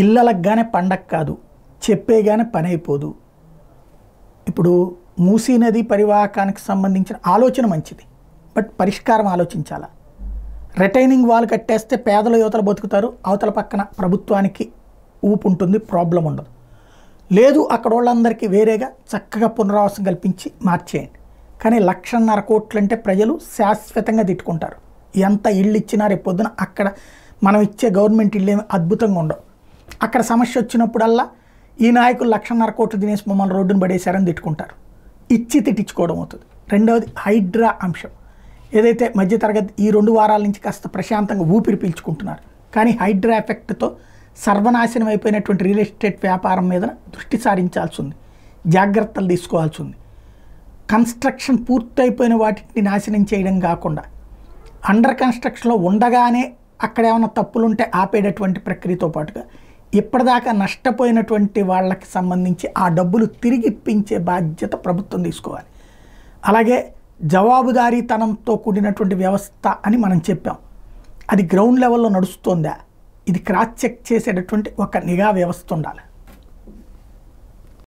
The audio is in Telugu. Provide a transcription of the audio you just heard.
ఇళ్ళలగ్గానే పండగ కాదు చెప్పేగానే పని అయిపోదు ఇప్పుడు మూసీ నది పరివాహకానికి సంబంధించిన ఆలోచన మంచిది బట్ పరిష్కారం ఆలోచించాలా రిటైనింగ్ వాల్ కట్టేస్తే పేదల యువతలు బతుకుతారు అవతల పక్కన ప్రభుత్వానికి ఊపు ఉంటుంది ప్రాబ్లం ఉండదు లేదు అక్కడ వాళ్ళందరికీ వేరేగా చక్కగా పునరావాసం కల్పించి మార్చేయండి కానీ లక్షన్నర కోట్లంటే ప్రజలు శాశ్వతంగా తిట్టుకుంటారు ఎంత ఇళ్ళు ఇచ్చినా రేపొద్దున అక్కడ మనం ఇచ్చే గవర్నమెంట్ ఇళ్ళు ఏమి అద్భుతంగా ఉండవు అక్కడ సమస్య వచ్చినప్పుడల్లా ఈ నాయకులు లక్షన్నర కోట్లు తినేసి మమ్మల్ని రోడ్డును పడేశారని తిట్టుకుంటారు ఇచ్చి తిట్టించుకోవడం అవుతుంది రెండవది హైడ్రా అంశం ఏదైతే మధ్యతరగతి ఈ రెండు వారాల నుంచి కాస్త ప్రశాంతంగా ఊపిరి పీల్చుకుంటున్నారు కానీ హైడ్రా ఎఫెక్ట్తో సర్వనాశనం అయిపోయినటువంటి రియల్ ఎస్టేట్ వ్యాపారం మీద దృష్టి సారించాల్సి ఉంది జాగ్రత్తలు తీసుకోవాల్సి ఉంది కన్స్ట్రక్షన్ పూర్తయిపోయిన వాటిని నాశనం చేయడం కాకుండా అండర్ కన్స్ట్రక్షన్లో ఉండగానే అక్కడ ఏమైనా తప్పులుంటే ఆపేటటువంటి ప్రక్రియతో పాటుగా ఇప్పటిదాకా నష్టపోయినటువంటి వాళ్ళకి సంబంధించి ఆ డబ్బులు తిరిగి ఇప్పించే బాధ్యత ప్రభుత్వం తీసుకోవాలి అలాగే జవాబుదారీతనంతో కూడినటువంటి వ్యవస్థ అని మనం చెప్పాం అది గ్రౌండ్ లెవెల్లో నడుస్తుందా ఇది క్రాస్ చెక్ చేసేటటువంటి ఒక నిఘా వ్యవస్థ ఉండాలి